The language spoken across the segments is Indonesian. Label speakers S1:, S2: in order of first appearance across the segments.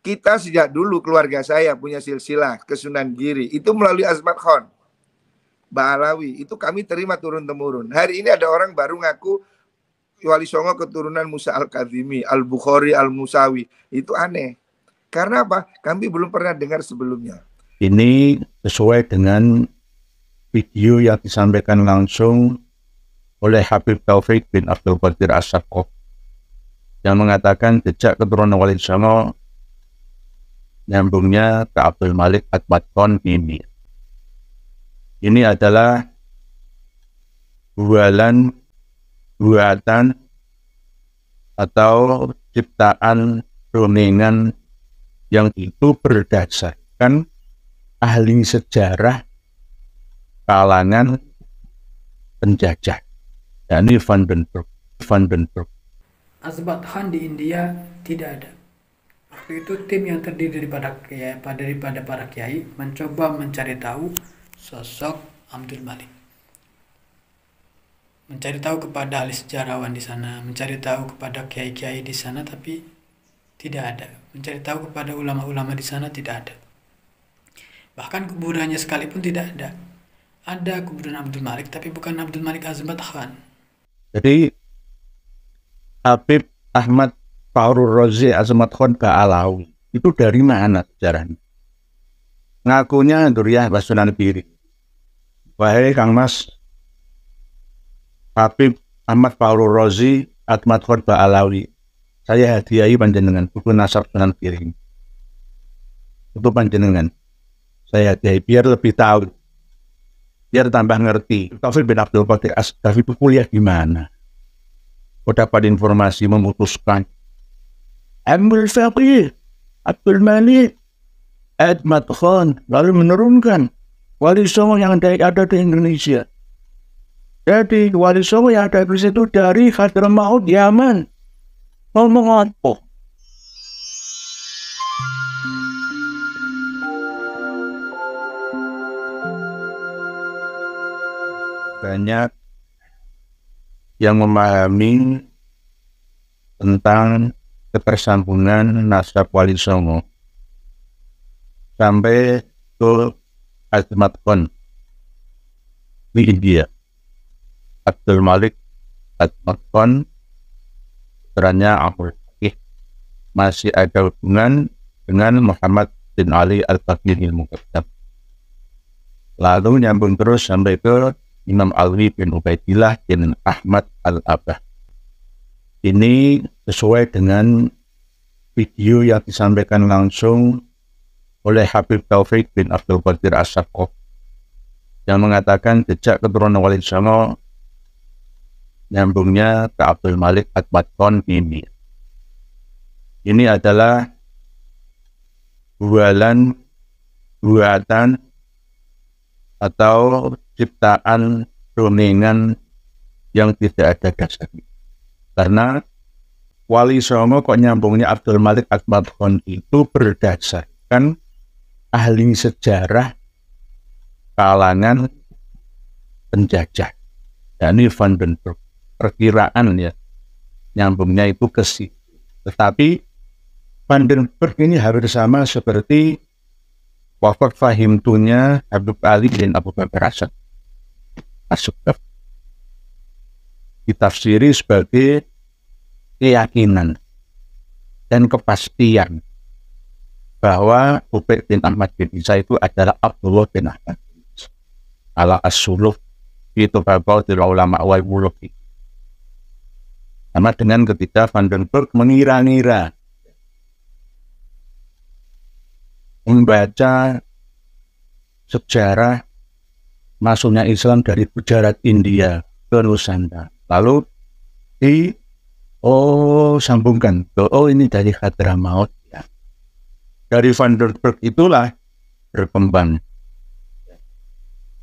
S1: kita sejak dulu keluarga saya punya silsilah kesunan giri itu melalui Azmat Khan Ba'alawi itu kami terima turun temurun hari ini ada orang baru ngaku Wali Songo keturunan Musa Al-Kazimi, Al-Bukhari, Al-Musawi. Itu aneh. Karena apa? Kami belum pernah dengar sebelumnya. Ini sesuai dengan video yang disampaikan langsung oleh Habib Taufik bin Abdul Qadir Asyafqof yang mengatakan jejak keturunan Walid Songo nyambungnya ke Abdul Malik Atmatkon ini. Ini adalah bualan buatan atau ciptaan runingan yang itu berdasarkan ahli sejarah kalangan penjajah ini Van den Ivan Van den Broek.
S2: Han di India tidak ada waktu itu tim yang terdiri daripada ya, daripada para kiai mencoba mencari tahu sosok Abdul Malik. Mencari tahu kepada ahli sejarawan di sana, mencari tahu kepada kiai-kiai di sana tapi tidak ada. Mencari tahu kepada ulama-ulama di sana tidak ada. Bahkan kuburannya sekalipun tidak ada. Ada kuburan Abdul Malik tapi bukan Abdul Malik Azmat Khan.
S1: Jadi Habib Ahmad Paru Rozi Azmat Khan Ba'alawi itu dari mana sejarahnya? Ngakunya Duriah Basunan Piring. Wahai Kang Mas, tapi Ahmad Paulur Rozi Azmat Khan Ba'alawi, saya hadiahi panjenengan buku nasab Sunan Piring. Itu panjenengan. Saya hadiahi biar lebih tahu biar tambah ngerti. Taufik bin Abdul Qadir As itu kuliah di mana? Kau dapat informasi memutuskan Amrul Faqih, Abdul Malik, Ahmad Khan, lalu menurunkan wali songo yang ada di Indonesia. Jadi wali songo yang ada di situ dari Hadramaut Yaman mau mengopoh. Banyak yang memahami tentang ketersambungan nasab wali songo sampai ke Azmat Khan di India Abdul Malik Azmat Khan putranya Abdul Fakih masih ada hubungan dengan Muhammad bin Ali Al-Fakir ilmu kitab. lalu nyambung terus sampai ke Imam Alwi bin Ubaidillah bin Ahmad Al-Abah ini sesuai dengan video yang disampaikan langsung oleh Habib Taufik bin Abdul Qadir Asakov yang mengatakan jejak keturunan Walid Songo nyambungnya ke Abdul Malik Atbaton ini. Ini adalah bualan, buatan, atau ciptaan runingan yang tidak ada dasarnya. Karena Wali Songo kok nyambungnya Abdul Malik Akbar Khan itu berdasarkan ahli sejarah kalangan penjajah Dani van den perkiraan ya nyambungnya itu ke situ tetapi van den ini hampir sama seperti wafat Fahim Tunya, Abdul Ali dan Abu Bakar Asad Asyukaf ditafsiri sebagai keyakinan dan kepastian bahwa Ubaid bin Ahmad bin Isa itu adalah Abdullah bin Ahmad Ala as-suluf itu babau di ulama wal muluki. Sama dengan ketika Vandenberg mengira-ngira membaca sejarah masuknya Islam dari Gujarat India ke Nusantara. Lalu di Oh, sambungkan. Oh, ini dari Hadramaut ya. Dari Van der Berg itulah berkembang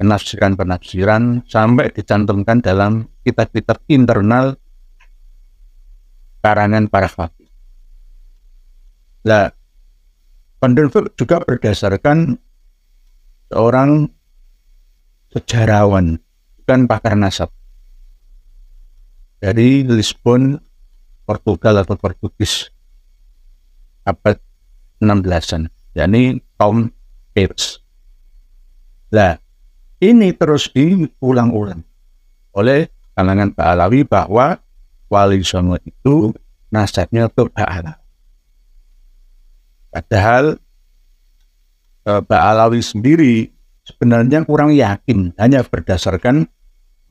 S1: penafsiran-penafsiran sampai dicantumkan dalam kitab-kitab internal karangan para fakir. Nah, Van der Berg juga berdasarkan seorang sejarawan, bukan pakar nasab, dari Lisbon, Portugal atau Portugis abad 16-an yakni Tom Pierce. Nah, ini terus diulang-ulang oleh kalangan Alawi bahwa Wali Songo itu nasabnya ke Ba'ala. Padahal Ba'alawi e, sendiri sebenarnya kurang yakin hanya berdasarkan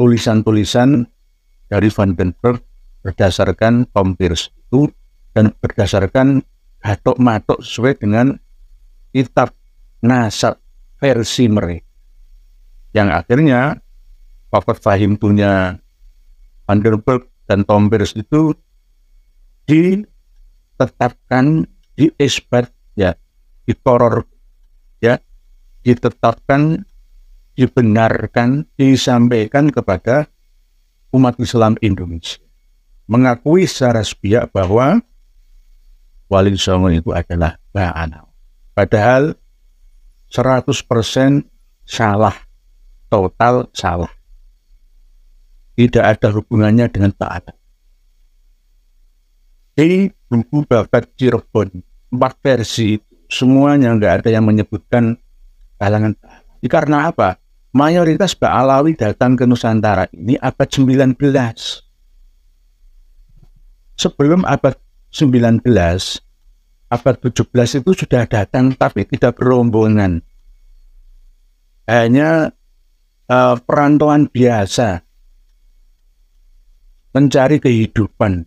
S1: tulisan-tulisan dari Van Benberg berdasarkan Tompirs itu dan berdasarkan hatok matok sesuai dengan kitab nasab versi mereka yang akhirnya Robert Fahim punya Vanderbilt dan Pierce itu ditetapkan di expert ya dikoror ya ditetapkan dibenarkan disampaikan kepada umat Islam Indonesia mengakui secara sepihak bahwa Wali Songo itu adalah Ba'anau. Padahal 100% salah, total salah. Tidak ada hubungannya dengan taat. Ini buku Bapak Cirebon, empat versi semuanya nggak ada yang menyebutkan kalangan taat. Karena apa? Mayoritas Ba'alawi datang ke Nusantara ini abad 19 sebelum abad 19 abad 17 itu sudah datang tapi tidak berombongan hanya uh, perantauan biasa mencari kehidupan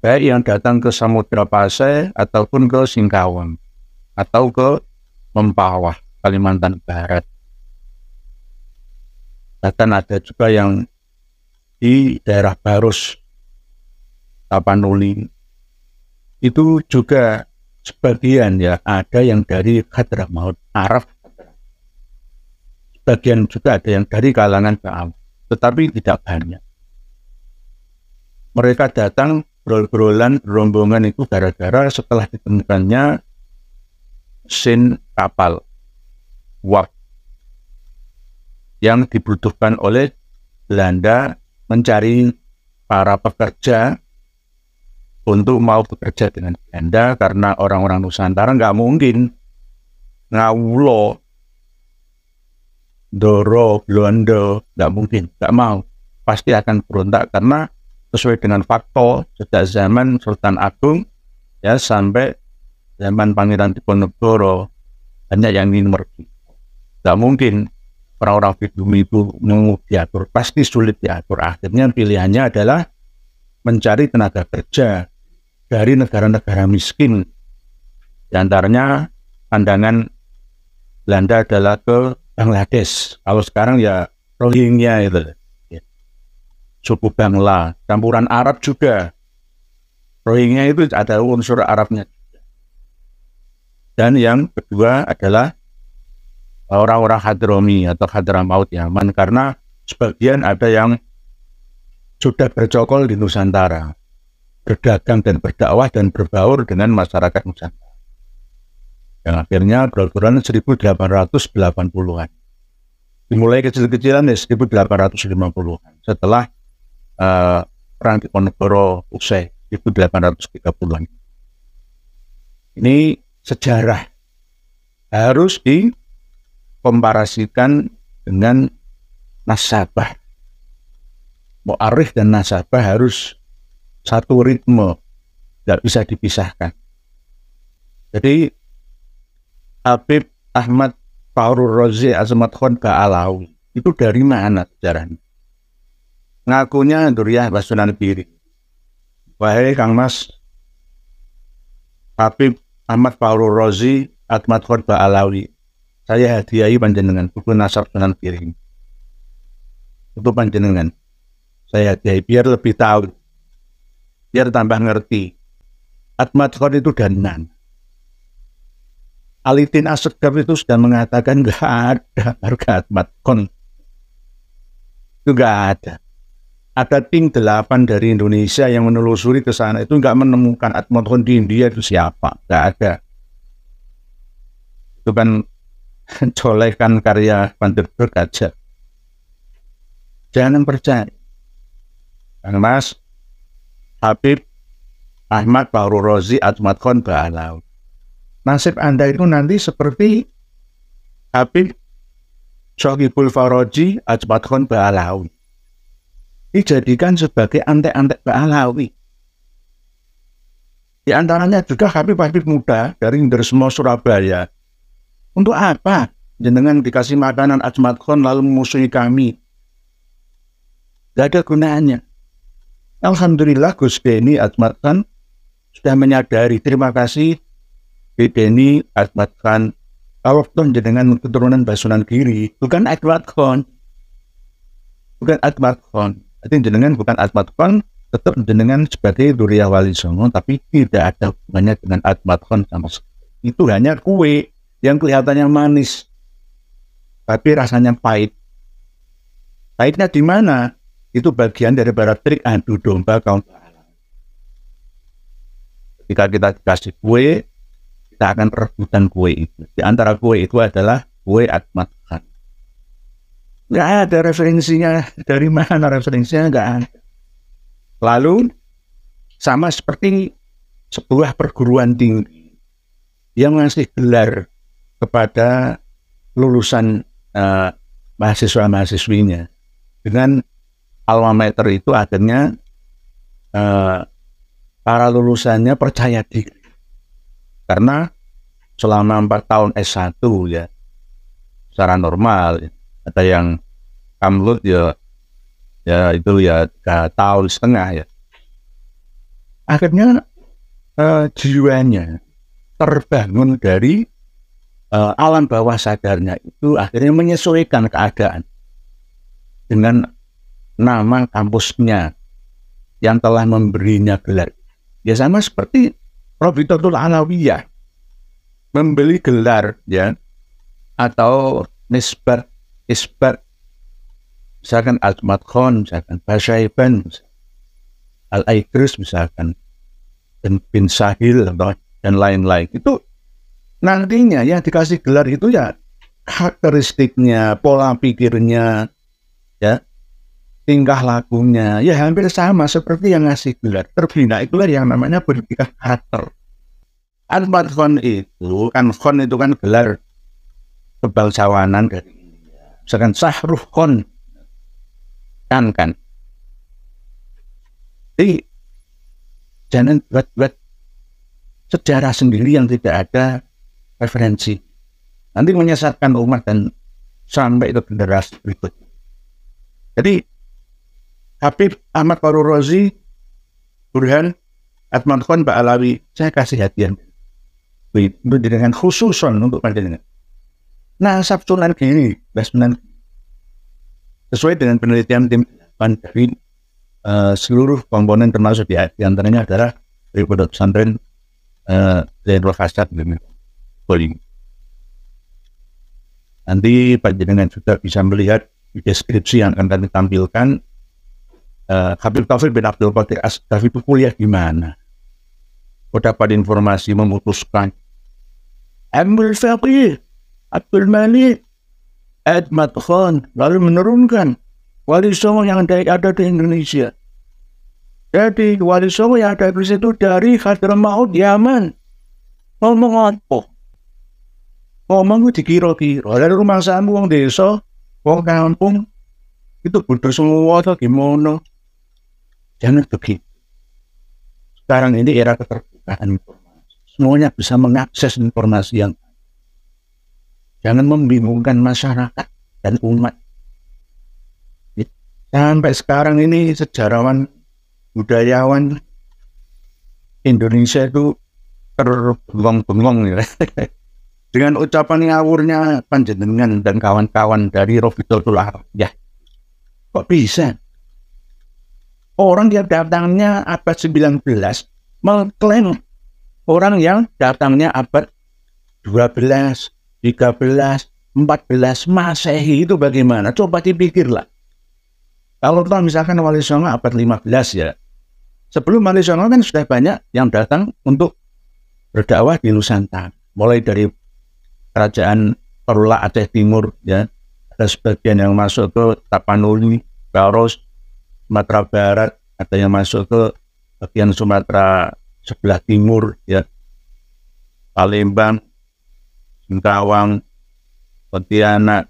S1: baik yang datang ke Samudra Pasai ataupun ke Singkawang atau ke Mempawah Kalimantan Barat bahkan ada juga yang di daerah Barus Tapanuli itu juga sebagian ya ada yang dari Hadramaut Arab sebagian juga ada yang dari kalangan Ba'am tetapi tidak banyak mereka datang berol-berolan rombongan itu gara-gara setelah ditemukannya mesin kapal wap yang dibutuhkan oleh Belanda mencari para pekerja untuk mau bekerja dengan Anda karena orang-orang Nusantara nggak mungkin ngawulo doro blondo nggak mungkin nggak mau pasti akan berontak karena sesuai dengan faktor sejak zaman Sultan Agung ya sampai zaman Pangeran Diponegoro hanya yang ini mergi nggak mungkin orang-orang Bidumi itu diatur pasti sulit diatur akhirnya pilihannya adalah mencari tenaga kerja dari negara-negara miskin. Di antaranya pandangan Belanda adalah ke Bangladesh. Kalau sekarang ya Rohingya itu. Ya. Suku Bangla, campuran Arab juga. Rohingya itu ada unsur Arabnya. Dan yang kedua adalah orang-orang Hadromi atau Hadramaut Yaman karena sebagian ada yang sudah bercokol di Nusantara berdagang dan berdakwah dan berbaur dengan masyarakat Nusantara. Yang akhirnya beraturan 1880-an. Dimulai kecil-kecilan ya 1850-an. Setelah uh, Perang Diponegoro usai 1830-an. Ini sejarah harus dikomparasikan dengan nasabah. Mu'arif dan nasabah harus satu ritme, tidak bisa dipisahkan. Jadi Habib Ahmad Faurur Rozi Azmat Khan Ba'alawi itu dari mana sejarahnya? Ngakunya Duriah Basunan Piring. Wahai Kang Mas, Habib Ahmad Faurur Rozi Azmat Khan Ba'alawi, saya hadiahi panjenengan buku nasar Sunan Piring. Itu panjenengan. Saya hadiahi biar lebih tahu biar tambah ngerti. Atmadkon itu danan. Alitin Asyikab itu sudah mengatakan nggak ada harga Atmadkon. Itu nggak ada. Ada tim delapan dari Indonesia yang menelusuri ke sana itu nggak menemukan Atmadkon di India itu siapa. Nggak ada. Itu kan colekan karya Vanderberg aja. Jangan percaya. Mas, Habib Ahmad Bahru Rozi Atmat Khan Bahanau. Nasib Anda itu nanti seperti Habib Sohibul Faroji Atmat Khan Bahalawi. Dijadikan sebagai antek-antek Bahalawi. Di antaranya juga Habib-Habib muda dari Indersmo Surabaya. Untuk apa? Jenengan dikasih makanan Azmat Khan lalu memusuhi kami. tidak ada gunanya. Alhamdulillah Gus Beni Ahmad Khan sudah menyadari. Terima kasih Gus Beni Ahmad Khan. Kalau tuh dengan keturunan Basunan Kiri, bukan Ahmad Khan. Bukan Ahmad Khan. Artinya jenengan bukan Ahmad Khan, tetap jenengan sebagai Duriah Wali Songo, tapi tidak ada hubungannya dengan Ahmad Khan sama sekali. Itu hanya kue yang kelihatannya manis, tapi rasanya pahit. Pahitnya di mana? itu bagian dari barat trik adu domba kaum ketika kita kasih kue kita akan rebutan kue itu di antara kue itu adalah kue atmat nggak ada referensinya dari mana referensinya nggak ada lalu sama seperti sebuah perguruan tinggi yang ngasih gelar kepada lulusan uh, eh, mahasiswa mahasiswinya dengan alma mater itu akhirnya uh, para lulusannya percaya diri karena selama empat tahun S1 ya secara normal ada yang kamlut ya ya itu ya tiga tahun setengah ya akhirnya uh, jiwanya terbangun dari uh, alam bawah sadarnya itu akhirnya menyesuaikan keadaan dengan nama kampusnya yang telah memberinya gelar. Ya sama seperti Profitatul Alawiyah membeli gelar ya atau nisbat isbat misalkan Ahmad Khan misalkan Basyaiban Al Aikrus misalkan dan bin Sahil dan lain-lain itu nantinya yang dikasih gelar itu ya karakteristiknya pola pikirnya ya tingkah lagunya ya hampir sama seperti yang ngasih gelar terbina itulah yang namanya bertingkah karakter kan platform itu kan kon itu kan gelar kebangsawanan dari misalkan sahruh kon kan kan jadi jangan buat-buat sejarah sendiri yang tidak ada referensi nanti menyesatkan umat dan sampai itu generasi berikut jadi Habib Ahmad Faru Rozi, Burhan Atman Khan Pak Alawi, saya kasih hadiah. Dengan khusus untuk panjenengan. Nah, Sabtu nanti ini, basmenan sesuai dengan penelitian tim dari uh, eh, seluruh komponen termasuk di, di antaranya adalah dari pondok pesantren uh, Zainul Fasad Boling. Nanti Pak Jenengan juga bisa melihat deskripsi yang akan kami tampilkan uh, eh, Habib Taufik bin Abdul Qadir Asgaf itu kuliah di mana? Mendapat informasi memutuskan Amrul Faqih, Abdul Malik, Ahmad Khan, lalu menurunkan wali songo yang ada di Indonesia. Jadi wali songo yang ada di situ dari Maud Yaman. Ngomong apa? Ngomong dikira-kira. Dari rumah sambu, orang desa, orang kampung, itu butuh semua atau gimana Jangan begitu. Sekarang ini era keterbukaan informasi. Semuanya bisa mengakses informasi yang Jangan membingungkan masyarakat dan umat. Sampai sekarang ini sejarawan, budayawan Indonesia itu terbengong-bengong ya. Dengan ucapan ngawurnya panjenengan dan kawan-kawan dari Rofitul Arab. Ya, kok bisa? orang yang datangnya abad 19 mengklaim orang yang datangnya abad 12, 13, 14 Masehi itu bagaimana? Coba dipikirlah. Kalau kita misalkan Wali Songo abad 15 ya, sebelum Wali Songo kan sudah banyak yang datang untuk berdakwah di Nusantara. Mulai dari kerajaan Perula Aceh Timur ya, ada sebagian yang masuk ke Tapanuli, Baros, Sumatera Barat, ada yang masuk ke bagian Sumatera sebelah timur ya. Palembang, Singkawang, Pontianak,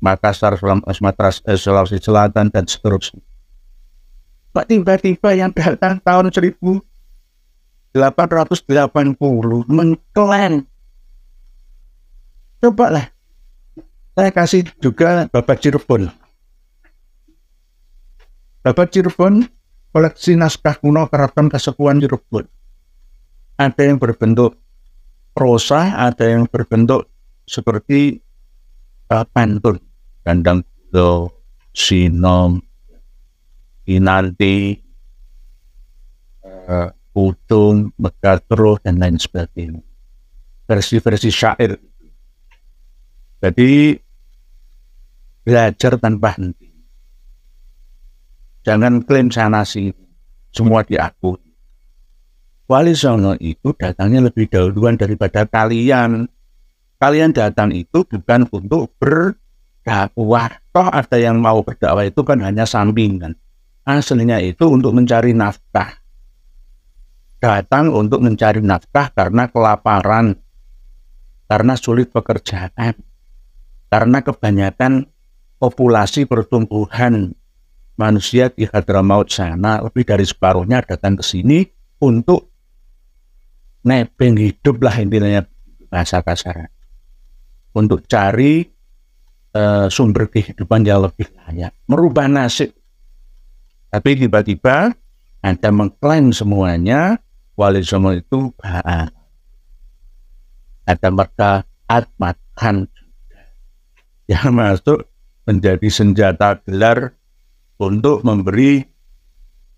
S1: Makassar, eh, Sumatera eh, Sulawesi Selatan dan seterusnya. Pak tiba-tiba yang datang tahun 1880 mengklaim lah saya kasih juga Bapak Cirebon Bapak Cirebon, koleksi naskah kuno keraton kesepuan Cirebon. Ada yang berbentuk prosa, ada yang berbentuk seperti uh, pantun, gandang do, sinom, inanti, uh, eh, megatro, dan lain sebagainya. Versi-versi syair. Jadi belajar tanpa henti. Jangan klaim sana sini. Semua diakui. Wali Songo itu datangnya lebih dahuluan daripada kalian. Kalian datang itu bukan untuk berdakwah. Toh ada yang mau berdakwah itu kan hanya sampingan. Aslinya itu untuk mencari nafkah. Datang untuk mencari nafkah karena kelaparan, karena sulit pekerjaan, karena kebanyakan populasi pertumbuhan manusia di hadramaut sana lebih dari separuhnya datang ke sini untuk nebeng hidup lah intinya bahasa kasar untuk cari e, sumber kehidupan yang lebih layak merubah nasib tapi tiba-tiba ada mengklaim semuanya wali semua itu bahan ada mereka atmatkan yang masuk menjadi senjata gelar untuk memberi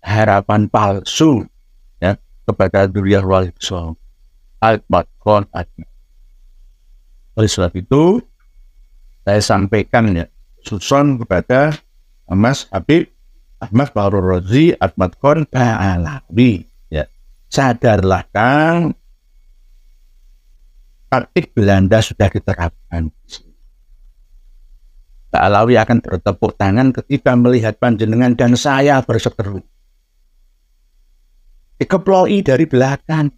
S1: harapan palsu ya, kepada Duriyah luar al Oleh sebab itu, saya sampaikan ya, susun kepada Mas Habib Ahmad Farul Rozi Atmatkon Ba'alawi ya. Sadarlah Kang, praktik Belanda sudah diterapkan Pak Alawi akan bertepuk tangan ketika melihat panjenengan dan saya berseteru. Dikeploi dari belakang.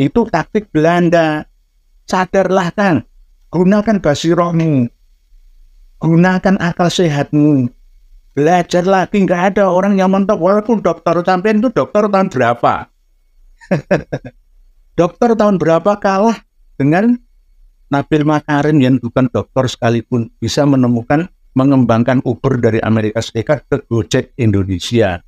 S1: Itu taktik Belanda. Sadarlah kan, gunakan basirohmu. Gunakan akal sehatmu. Belajar lagi, nggak ada orang yang mentok. Walaupun dokter sampai itu dokter tahun berapa. dokter tahun berapa kalah dengan Nabil Makarim yang bukan dokter sekalipun bisa menemukan mengembangkan Uber dari Amerika Serikat ke Gojek Indonesia.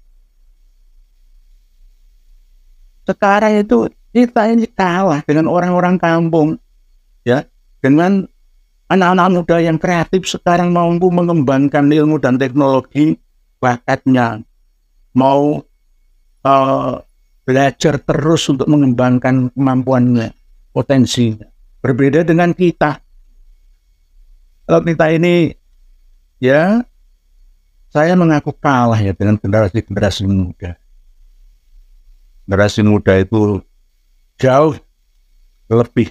S1: Sekarang itu kita ini kalah dengan orang-orang kampung, ya, dengan anak-anak muda yang kreatif sekarang mampu mengembangkan ilmu dan teknologi bakatnya, mau uh, belajar terus untuk mengembangkan kemampuannya, potensinya. Berbeda dengan kita. Kalau kita ini ya saya mengaku kalah ya dengan generasi-generasi muda. Generasi muda itu jauh lebih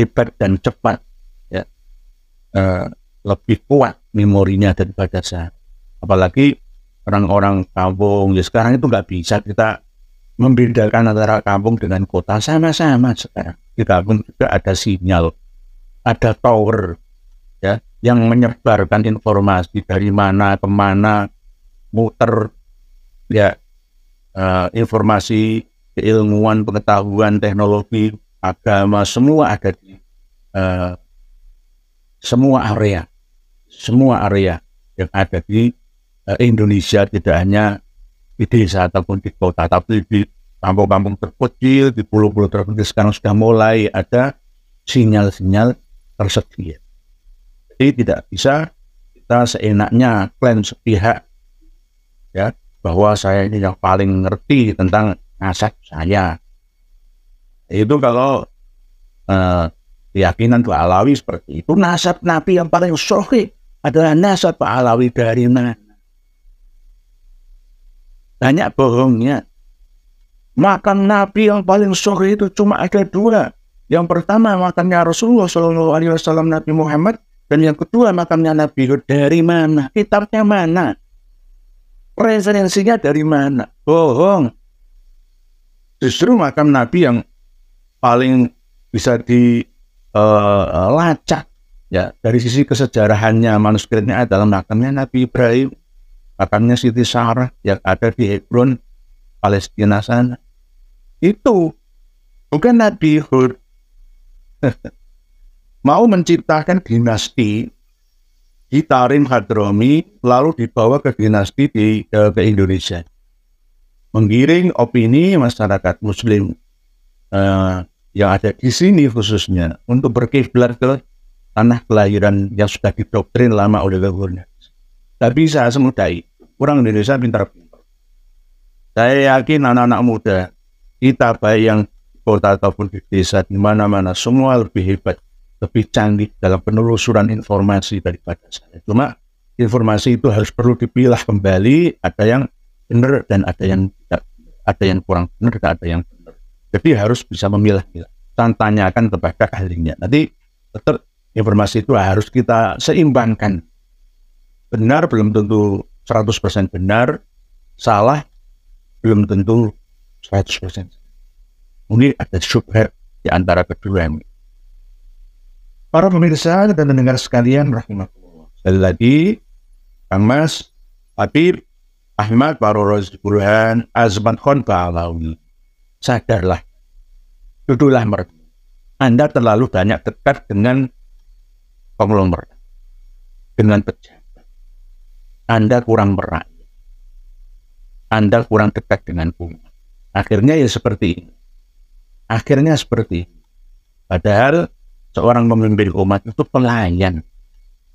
S1: hebat dan cepat ya. Uh, lebih kuat memorinya daripada saya. Apalagi orang-orang kampung ya sekarang itu nggak bisa kita membedakan antara kampung dengan kota sama-sama sekarang. Di kampung juga ada sinyal, ada tower, ya, yang menyebarkan informasi dari mana ke mana, muter, ya, uh, informasi keilmuan, pengetahuan, teknologi, agama, semua ada di uh, semua area, semua area yang ada di uh, Indonesia tidak hanya di desa ataupun di kota, tapi di kampung-kampung terkecil, di pulau-pulau terpencil sekarang sudah mulai ada sinyal-sinyal tersedia. Jadi tidak bisa kita seenaknya klaim sepihak ya bahwa saya ini yang paling ngerti tentang aset saya. Itu kalau eh, keyakinan Pak Alawi seperti itu. Nasab Nabi yang paling sohi adalah nasab Pak Alawi dari mana? Banyak bohongnya. Makan Nabi yang paling sore itu cuma ada dua. Yang pertama makannya Rasulullah Shallallahu Alaihi Wasallam Nabi Muhammad dan yang kedua makannya Nabi Hud dari mana? Kitabnya mana? Referensinya dari mana? Bohong. Justru makam Nabi yang paling bisa dilacak eh, uh, ya dari sisi kesejarahannya manuskripnya adalah makamnya Nabi Ibrahim makamnya Siti Sarah yang ada di Hebron, Palestina sana. Itu bukan Nabi Hud. Mau menciptakan dinasti di Tarim Hadromi, lalu dibawa ke dinasti di, ke, Indonesia. Menggiring opini masyarakat muslim uh, yang ada di sini khususnya untuk berkiblat ke tanah kelahiran yang sudah didoktrin lama oleh leluhurnya. Tidak bisa semudah itu. Orang Indonesia pintar-pintar. Saya yakin anak-anak muda, kita baik yang kota ataupun di desa, di mana-mana, semua lebih hebat, lebih canggih dalam penelusuran informasi daripada saya. Cuma informasi itu harus perlu dipilah kembali, ada yang benar dan ada yang tidak, ada yang kurang benar dan ada yang benar. Jadi harus bisa memilah-milah dan tanyakan kepada ahlinya. Nanti tetap informasi itu harus kita seimbangkan benar belum tentu 100% benar, salah belum tentu 100%. Mungkin ada syubhat di antara kedua ini. Para pemirsa dan pendengar sekalian rahimahullah. Sekali lagi, Kang Mas, Habib, Ahmad Baroros Burhan, Azman Khan Ba'alawi. Sadarlah. judulah mereka. Anda terlalu banyak dekat dengan konglomerat. Dengan pecah anda kurang berat. Anda kurang dekat dengan umat. Akhirnya ya seperti ini. Akhirnya seperti ini. Padahal seorang pemimpin umat itu pelayan.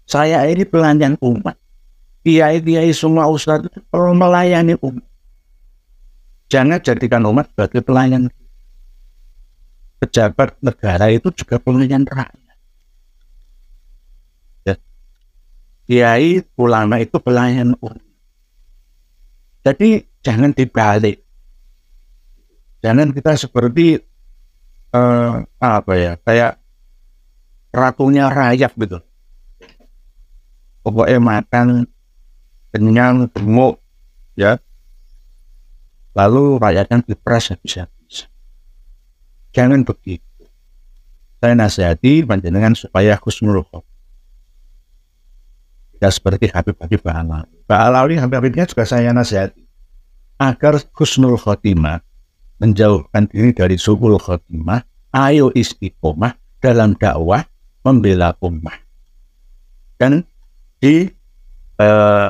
S1: Saya ini pelayan umat. Kiai-kiai semua ustadz itu perlu melayani umat. Jangan jadikan umat sebagai pelayan. Pejabat negara itu juga pelayan rakyat. kiai ulama itu pelayan umum. Jadi jangan dibalik. Jangan kita seperti uh, apa ya kayak ratunya rayap gitu. Pokoknya makan kenyang gemuk ya. Lalu rakyatnya diperas habis-habis. Jangan begitu. Saya nasihati panjenengan supaya khusnul khotimah Ya seperti Habib Habib Ba'alawi. ini Habib Habibnya juga saya nasihat Agar husnul khotimah, menjauhkan diri dari subul khotimah, ayo istiqomah dalam dakwah membela ummah. Dan di eh,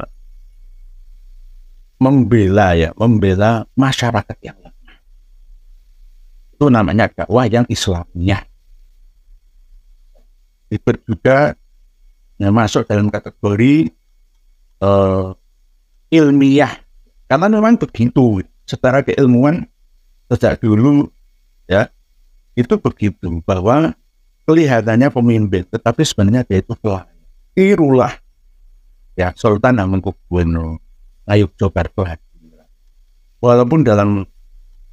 S1: membela ya, membela masyarakat yang lemah. Itu namanya dakwah yang Islamnya. Ikut juga nah, masuk dalam kategori uh, ilmiah karena memang begitu secara keilmuan sejak dulu ya itu begitu bahwa kelihatannya pemimpin tetapi sebenarnya dia itu telah irulah ya Sultan Hamengkubuwono Ayub Jobar walaupun dalam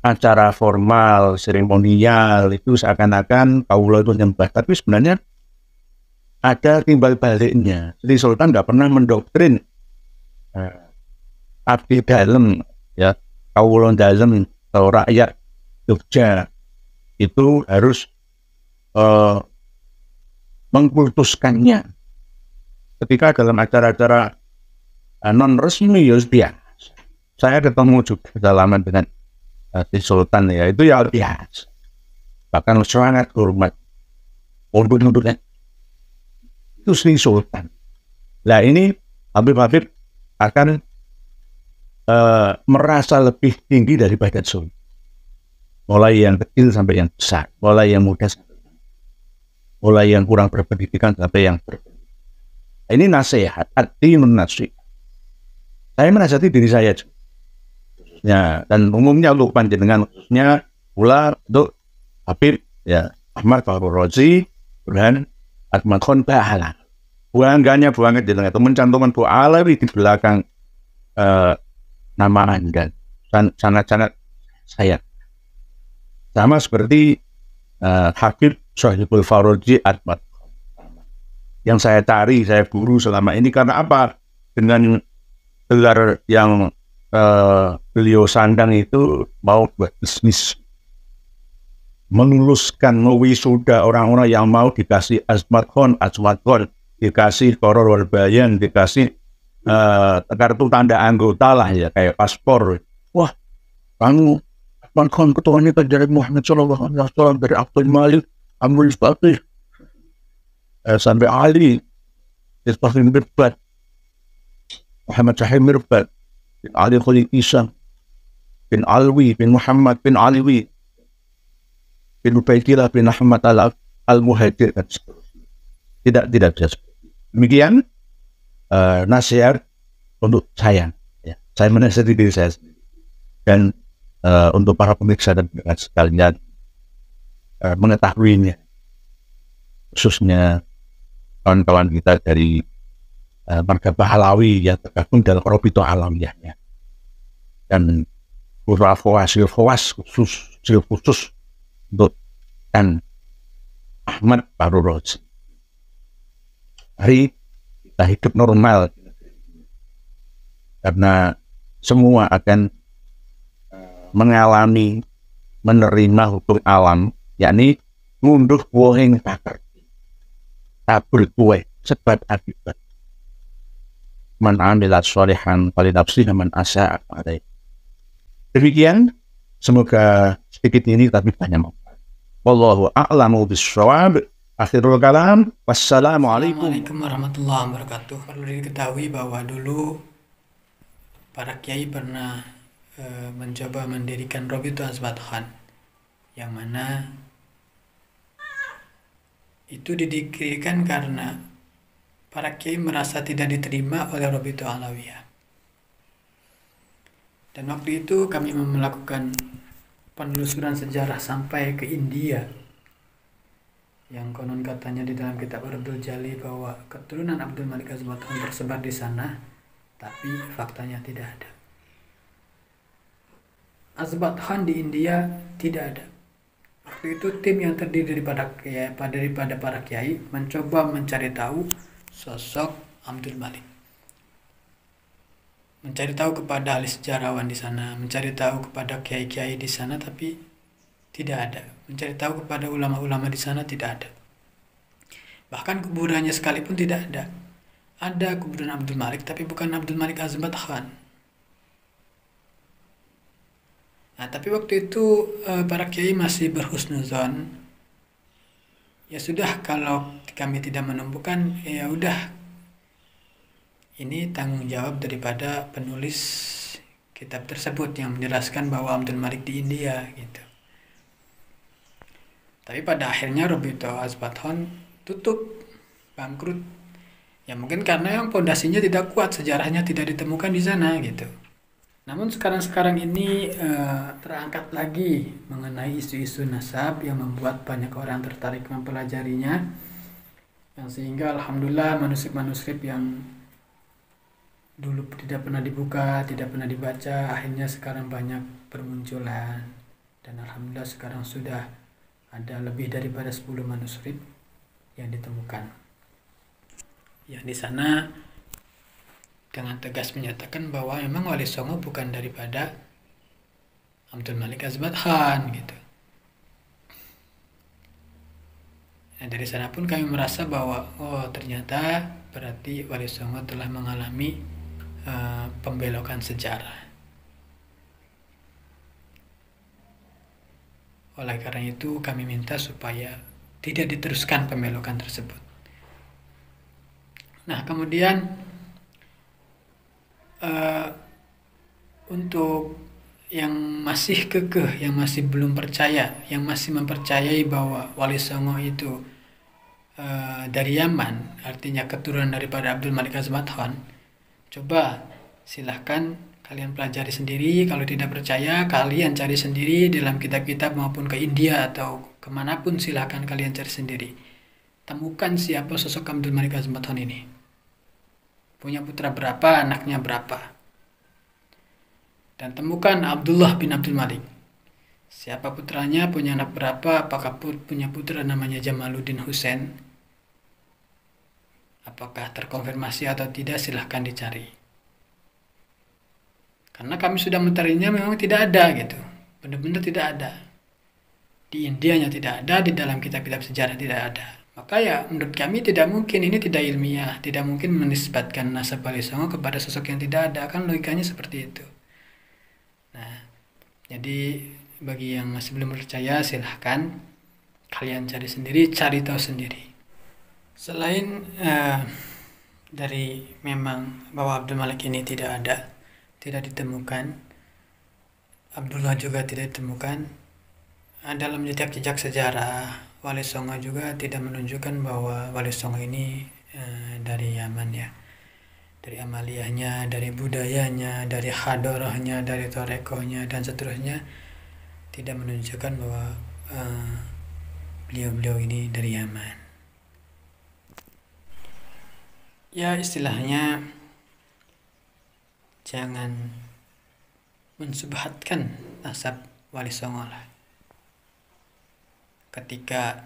S1: acara formal seremonial itu seakan-akan kaula itu nyembah tapi sebenarnya ada timbal baliknya. Jadi Sultan nggak pernah mendoktrin uh, abdi dalam ya kawulon dalam atau rakyat Jogja itu harus uh, mengkultuskannya ketika dalam acara-acara uh, eh, non resmi ya Saya ketemu juga dalam dengan uh, Sultan ya itu ya biasa. Bahkan sangat hormat. untuk itu Sri Sultan. Nah ini Habib-Habib akan uh, merasa lebih tinggi daripada Sun. Mulai yang kecil sampai yang besar, mulai yang muda sampai yang mulai yang kurang berpendidikan sampai yang berpendidikan. Ini nasihat, arti menasih. Saya menasihati diri saya juga. Ya, dan umumnya untuk panjenengan khususnya pula untuk Habib ya Ahmad Fahrul Rozi, Burhan Ahmad Khan Bahala buangganya buangnya di tengah teman-teman bu alami di belakang uh, nama anda sangat-sangat saya sama seperti uh, eh, Habib Sohibul Faroji Ahmad yang saya cari saya guru selama ini karena apa dengan gelar yang uh, beliau sandang itu mau buat bisnis meluluskan sudah orang-orang yang mau dikasih asmatron asmatron dikasih koror wal bayan, dikasih uh, kartu tanda anggota lah ya kayak paspor. Wah, kamu Mankan ketua ini dari Muhammad Shallallahu Alaihi Wasallam dari Abdul Malik, Amrul Fatih, eh, sampai Ali, Isfahim Mirbat, Muhammad Sahih Mirbat, bin Ali Khalid Isa bin Alwi, bin Muhammad, bin Alwi, bin Ubaidillah, bin Ahmad al al dan Tidak, tidak bisa Demikian uh, nasihat untuk saya. Ya. Saya menasihati diri saya Dan uh, untuk para pemirsa dan pendengar sekalian uh, mengetahuinya. Khususnya kawan-kawan kita dari uh, marga Bahalawi ya tergabung dalam Robito ya, ya Dan kurva foas, foas khusus, khusus untuk dan Ahmad Baru Rozi hari kita hidup normal karena semua akan eh, mengalami menerima hukum alam yakni ngunduh wohing takar tabur kue sebab akibat man amilat sholihan paling nafsi man asa demikian semoga sedikit ini tapi banyak manfaat wallahu a'lamu bisawab Akhirul kalam. Wassalamualaikum.
S2: Assalamualaikum warahmatullahi wabarakatuh. Perlu diketahui bahwa dulu para kiai pernah e, mencoba mendirikan Robitu Azbat Khan yang mana itu didirikan karena para kiai merasa tidak diterima oleh Robitu Alawiyah. Dan waktu itu kami melakukan penelusuran sejarah sampai ke India yang konon katanya di dalam kitab Abdul Jali bahwa keturunan Abdul Malik Azbatun tersebar di sana tapi faktanya tidak ada Azbat Khan di India tidak ada waktu itu tim yang terdiri daripada ya, daripada para kiai mencoba mencari tahu sosok Abdul Malik mencari tahu kepada ahli sejarawan di sana, mencari tahu kepada kiai-kiai di sana, tapi tidak ada. Mencari tahu kepada ulama-ulama di sana tidak ada. Bahkan kuburannya sekalipun tidak ada. Ada kuburan Abdul Malik, tapi bukan Abdul Malik Azmat Khan. Nah, tapi waktu itu eh, para kiai masih berhusnuzon. Ya sudah, kalau kami tidak menemukan, ya udah. Ini tanggung jawab daripada penulis kitab tersebut yang menjelaskan bahwa Abdul Malik di India gitu. Tapi pada akhirnya Robito Asbaton tutup, bangkrut. Ya mungkin karena yang pondasinya tidak kuat, sejarahnya tidak ditemukan di sana gitu. Namun sekarang-sekarang ini eh, terangkat lagi mengenai isu-isu nasab yang membuat banyak orang tertarik mempelajarinya. Yang sehingga alhamdulillah manuskrip-manuskrip yang dulu tidak pernah dibuka, tidak pernah dibaca, akhirnya sekarang banyak bermunculan. Dan alhamdulillah sekarang sudah ada lebih daripada 10 manuskrip yang ditemukan. Yang di sana dengan tegas menyatakan bahwa memang Wali Songo bukan daripada Abdul Malik Azbat Khan gitu. Nah, dari sana pun kami merasa bahwa oh ternyata berarti Wali Songo telah mengalami uh, pembelokan sejarah. Oleh karena itu kami minta supaya tidak diteruskan pembelokan tersebut. Nah kemudian uh, untuk yang masih kekeh, yang masih belum percaya, yang masih mempercayai bahwa Wali Songo itu uh, dari Yaman, artinya keturunan daripada Abdul Malik Azmat coba silahkan Kalian pelajari sendiri, kalau tidak percaya kalian cari sendiri dalam kitab-kitab maupun ke India atau kemanapun silahkan kalian cari sendiri. Temukan siapa sosok Abdul Malik Azmaton ini. Punya putra berapa, anaknya berapa. Dan temukan Abdullah bin Abdul Malik. Siapa putranya, punya anak berapa, apakah punya putra namanya Jamaluddin Hussein. Apakah terkonfirmasi atau tidak silahkan dicari. Karena kami sudah mencarinya memang tidak ada gitu. Benar-benar tidak ada. Di India nya tidak ada, di dalam kitab-kitab sejarah tidak ada. Maka ya menurut kami tidak mungkin ini tidak ilmiah, tidak mungkin menisbatkan nasab Wali Songo kepada sosok yang tidak ada, kan logikanya seperti itu. Nah, jadi bagi yang masih belum percaya silahkan kalian cari sendiri, cari tahu sendiri. Selain uh, dari memang bahwa Abdul Malik ini tidak ada, tidak ditemukan Abdullah juga tidak ditemukan ah, dalam jejak jejak sejarah Wali Songo juga tidak menunjukkan bahwa Wali Songo ini e, dari Yaman ya dari amaliyahnya, dari budayanya, dari hadorohnya, dari torekohnya dan seterusnya tidak menunjukkan bahwa eh, beliau-beliau uh, ini dari Yaman ya istilahnya jangan mensubhatkan nasab wali songo lah ketika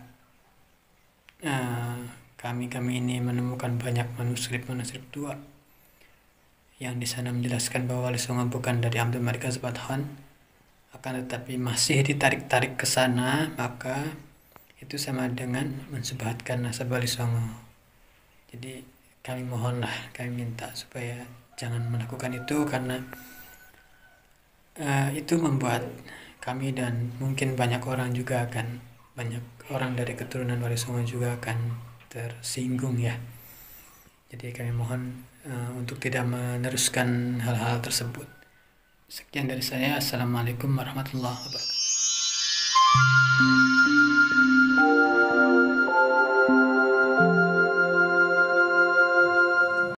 S2: eh, kami-kami uh, ini menemukan banyak manuskrip-manuskrip tua yang di sana menjelaskan bahwa wali songo bukan dari Abdul Malik Azbat akan tetapi masih ditarik-tarik ke sana maka itu sama dengan mensubhatkan nasab wali songo jadi kami mohonlah kami minta supaya jangan melakukan itu karena uh, itu membuat kami dan mungkin banyak orang juga akan banyak orang dari keturunan waris songo juga akan tersinggung ya jadi kami mohon uh, untuk tidak meneruskan hal-hal tersebut sekian dari saya assalamualaikum warahmatullahi wabarakatuh